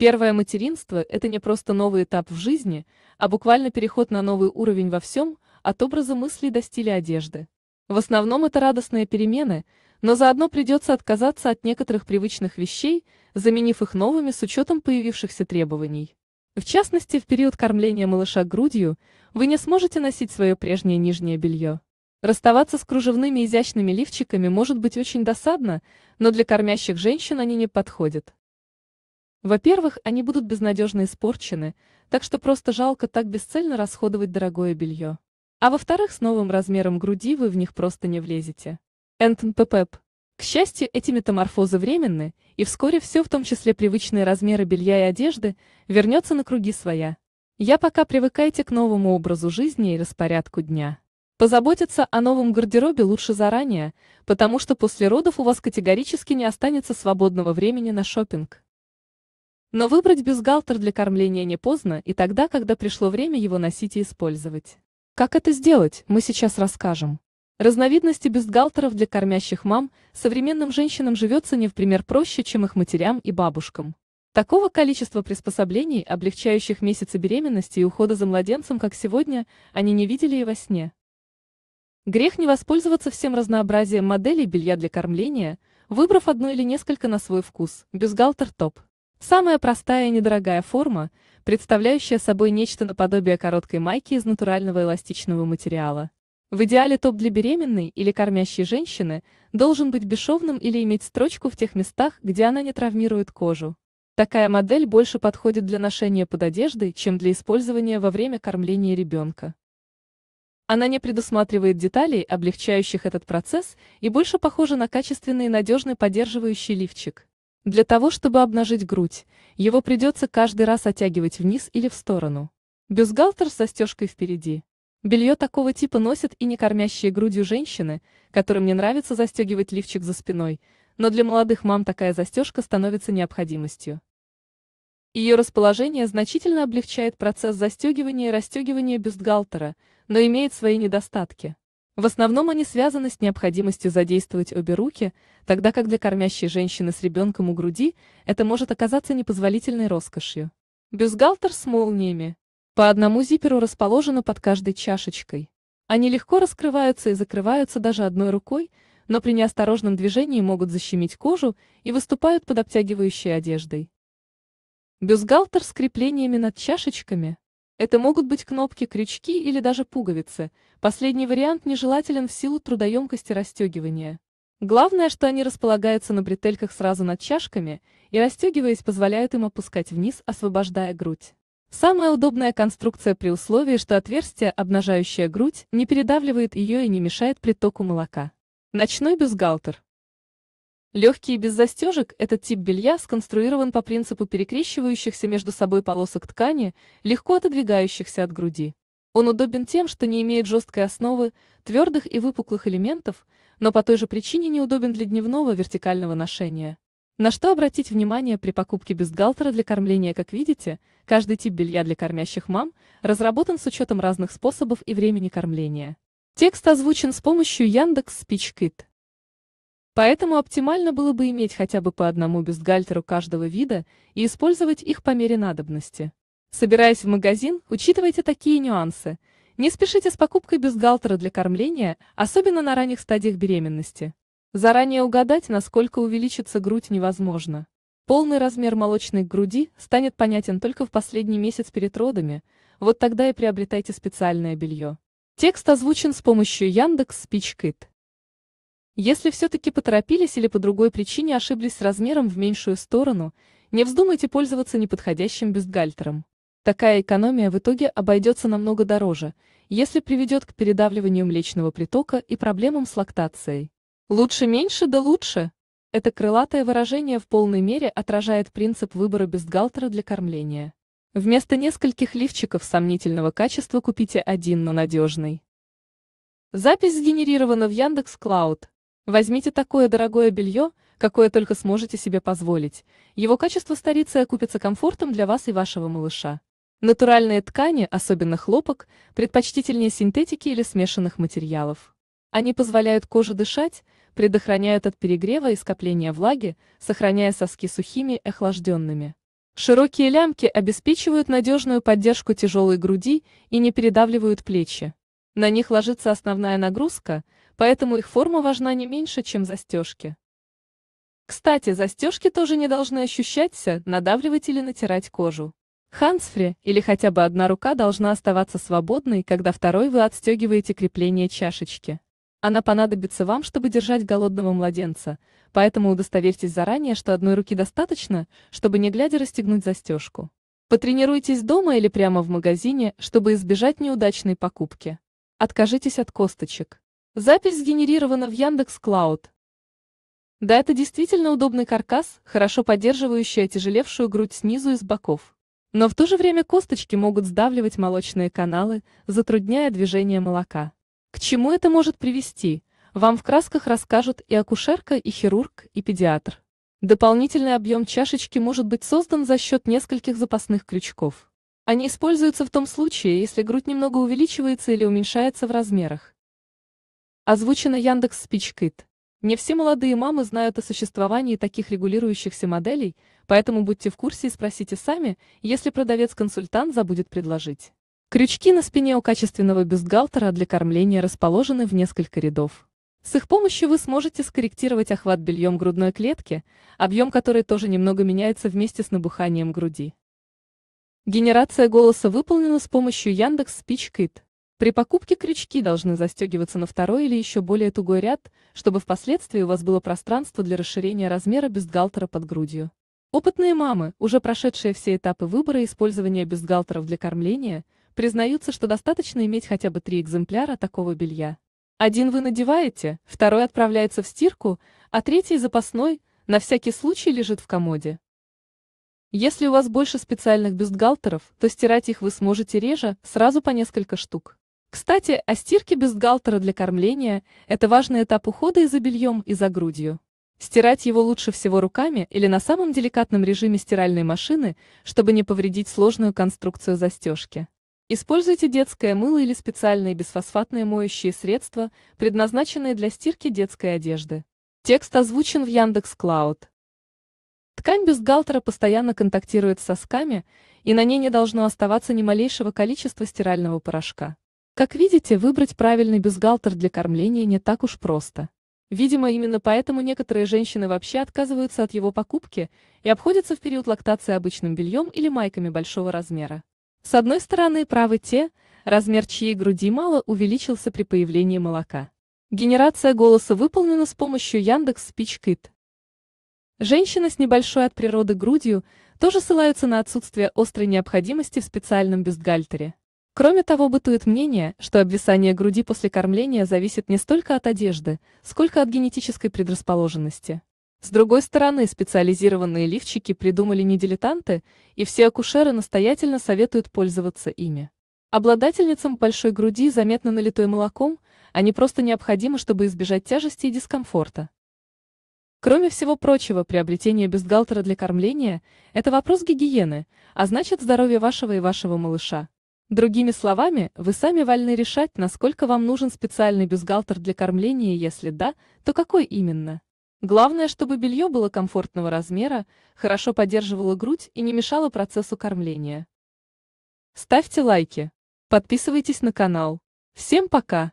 Первое материнство – это не просто новый этап в жизни, а буквально переход на новый уровень во всем, от образа мыслей до стиля одежды. В основном это радостные перемены, но заодно придется отказаться от некоторых привычных вещей, заменив их новыми с учетом появившихся требований. В частности, в период кормления малыша грудью вы не сможете носить свое прежнее нижнее белье. Расставаться с кружевными изящными лифчиками может быть очень досадно, но для кормящих женщин они не подходят. Во-первых, они будут безнадежно испорчены, так что просто жалко так бесцельно расходовать дорогое белье. А во-вторых, с новым размером груди вы в них просто не влезете. НТНППП. К счастью, эти метаморфозы временны, и вскоре все, в том числе привычные размеры белья и одежды, вернется на круги своя. Я пока привыкайте к новому образу жизни и распорядку дня. Позаботиться о новом гардеробе лучше заранее, потому что после родов у вас категорически не останется свободного времени на шопинг. Но выбрать бюстгальтер для кормления не поздно и тогда, когда пришло время его носить и использовать. Как это сделать, мы сейчас расскажем. Разновидности бюстгальтеров для кормящих мам современным женщинам живется не в пример проще, чем их матерям и бабушкам. Такого количества приспособлений, облегчающих месяцы беременности и ухода за младенцем, как сегодня, они не видели и во сне. Грех не воспользоваться всем разнообразием моделей белья для кормления, выбрав одну или несколько на свой вкус. Бюстгальтер топ. Самая простая и недорогая форма, представляющая собой нечто наподобие короткой майки из натурального эластичного материала. В идеале топ для беременной или кормящей женщины должен быть бесшовным или иметь строчку в тех местах, где она не травмирует кожу. Такая модель больше подходит для ношения под одеждой, чем для использования во время кормления ребенка. Она не предусматривает деталей, облегчающих этот процесс, и больше похожа на качественный и надежный поддерживающий лифчик. Для того, чтобы обнажить грудь, его придется каждый раз оттягивать вниз или в сторону. Бюстгальтер со стежкой впереди. Белье такого типа носят и не кормящие грудью женщины, которым не нравится застегивать лифчик за спиной, но для молодых мам такая застежка становится необходимостью. Ее расположение значительно облегчает процесс застегивания и расстегивания бюстгальтера, но имеет свои недостатки. В основном они связаны с необходимостью задействовать обе руки, тогда как для кормящей женщины с ребенком у груди это может оказаться непозволительной роскошью. Бюстгальтер с молниями. По одному зиперу расположено под каждой чашечкой. Они легко раскрываются и закрываются даже одной рукой, но при неосторожном движении могут защемить кожу и выступают под обтягивающей одеждой. Бюстгальтер с креплениями над чашечками. Это могут быть кнопки, крючки или даже пуговицы. Последний вариант нежелателен в силу трудоемкости расстегивания. Главное, что они располагаются на бретельках сразу над чашками и, расстегиваясь, позволяют им опускать вниз, освобождая грудь. Самая удобная конструкция при условии, что отверстие, обнажающее грудь, не передавливает ее и не мешает притоку молока. Ночной бюстгальтер. Легкий и без застежек этот тип белья сконструирован по принципу перекрещивающихся между собой полосок ткани, легко отодвигающихся от груди. Он удобен тем, что не имеет жесткой основы, твердых и выпуклых элементов, но по той же причине неудобен для дневного вертикального ношения. На что обратить внимание при покупке бюстгальтера для кормления, как видите, каждый тип белья для кормящих мам разработан с учетом разных способов и времени кормления. Текст озвучен с помощью Яндекс Спичкит. Поэтому оптимально было бы иметь хотя бы по одному бюстгальтеру каждого вида и использовать их по мере надобности. Собираясь в магазин, учитывайте такие нюансы. Не спешите с покупкой бюстгальтера для кормления, особенно на ранних стадиях беременности. Заранее угадать, насколько увеличится грудь, невозможно. Полный размер молочной груди станет понятен только в последний месяц перед родами, вот тогда и приобретайте специальное белье. Текст озвучен с помощью Яндекс Спичкит. Если все-таки поторопились или по другой причине ошиблись с размером в меньшую сторону, не вздумайте пользоваться неподходящим бюстгальтером. Такая экономия в итоге обойдется намного дороже, если приведет к передавливанию млечного притока и проблемам с лактацией. Лучше меньше, да лучше. Это крылатое выражение в полной мере отражает принцип выбора бюстгальтера для кормления. Вместо нескольких лифчиков сомнительного качества купите один, но надежный. Запись сгенерирована в Яндекс.Клауд. Возьмите такое дорогое белье, какое только сможете себе позволить. Его качество старицы окупится комфортом для вас и вашего малыша. Натуральные ткани, особенно хлопок, предпочтительнее синтетики или смешанных материалов. Они позволяют коже дышать, предохраняют от перегрева и скопления влаги, сохраняя соски сухими и охлажденными. Широкие лямки обеспечивают надежную поддержку тяжелой груди и не передавливают плечи. На них ложится основная нагрузка – поэтому их форма важна не меньше, чем застежки. Кстати, застежки тоже не должны ощущаться, надавливать или натирать кожу. Хансфри или хотя бы одна рука должна оставаться свободной, когда второй вы отстегиваете крепление чашечки. Она понадобится вам, чтобы держать голодного младенца, поэтому удостоверьтесь заранее, что одной руки достаточно, чтобы не глядя расстегнуть застежку. Потренируйтесь дома или прямо в магазине, чтобы избежать неудачной покупки. Откажитесь от косточек. Запись сгенерирована в Яндекс Клауд. Да, это действительно удобный каркас, хорошо поддерживающий отяжелевшую грудь снизу и с боков. Но в то же время косточки могут сдавливать молочные каналы, затрудняя движение молока. К чему это может привести, вам в красках расскажут и акушерка, и хирург, и педиатр. Дополнительный объем чашечки может быть создан за счет нескольких запасных крючков. Они используются в том случае, если грудь немного увеличивается или уменьшается в размерах. Озвучено Яндекс Спичкит. Не все молодые мамы знают о существовании таких регулирующихся моделей, поэтому будьте в курсе и спросите сами, если продавец-консультант забудет предложить. Крючки на спине у качественного бюстгальтера для кормления расположены в несколько рядов. С их помощью вы сможете скорректировать охват бельем грудной клетки, объем которой тоже немного меняется вместе с набуханием груди. Генерация голоса выполнена с помощью Яндекс Спичкит. При покупке крючки должны застегиваться на второй или еще более тугой ряд, чтобы впоследствии у вас было пространство для расширения размера бюстгальтера под грудью. Опытные мамы, уже прошедшие все этапы выбора и использования бюстгальтеров для кормления, признаются, что достаточно иметь хотя бы три экземпляра такого белья. Один вы надеваете, второй отправляется в стирку, а третий запасной, на всякий случай, лежит в комоде. Если у вас больше специальных бюстгальтеров, то стирать их вы сможете реже, сразу по несколько штук. Кстати, о а стирке бюстгальтера для кормления – это важный этап ухода и за бельем, и за грудью. Стирать его лучше всего руками или на самом деликатном режиме стиральной машины, чтобы не повредить сложную конструкцию застежки. Используйте детское мыло или специальные бесфосфатные моющие средства, предназначенные для стирки детской одежды. Текст озвучен в Яндекс Клауд. Ткань бюстгальтера постоянно контактирует с сосками, и на ней не должно оставаться ни малейшего количества стирального порошка. Как видите, выбрать правильный бюстгальтер для кормления не так уж просто. Видимо, именно поэтому некоторые женщины вообще отказываются от его покупки и обходятся в период лактации обычным бельем или майками большого размера. С одной стороны, правы те, размер чьей груди мало увеличился при появлении молока. Генерация голоса выполнена с помощью Яндекс Спичкит. Женщины с небольшой от природы грудью тоже ссылаются на отсутствие острой необходимости в специальном бюстгальтере. Кроме того, бытует мнение, что обвисание груди после кормления зависит не столько от одежды, сколько от генетической предрасположенности. С другой стороны, специализированные лифчики придумали не дилетанты, и все акушеры настоятельно советуют пользоваться ими. Обладательницам большой груди заметно налитой молоком, они просто необходимы, чтобы избежать тяжести и дискомфорта. Кроме всего прочего, приобретение бюстгальтера для кормления – это вопрос гигиены, а значит здоровье вашего и вашего малыша. Другими словами, вы сами вольны решать, насколько вам нужен специальный бюстгальтер для кормления, если да, то какой именно. Главное, чтобы белье было комфортного размера, хорошо поддерживало грудь и не мешало процессу кормления. Ставьте лайки. Подписывайтесь на канал. Всем пока!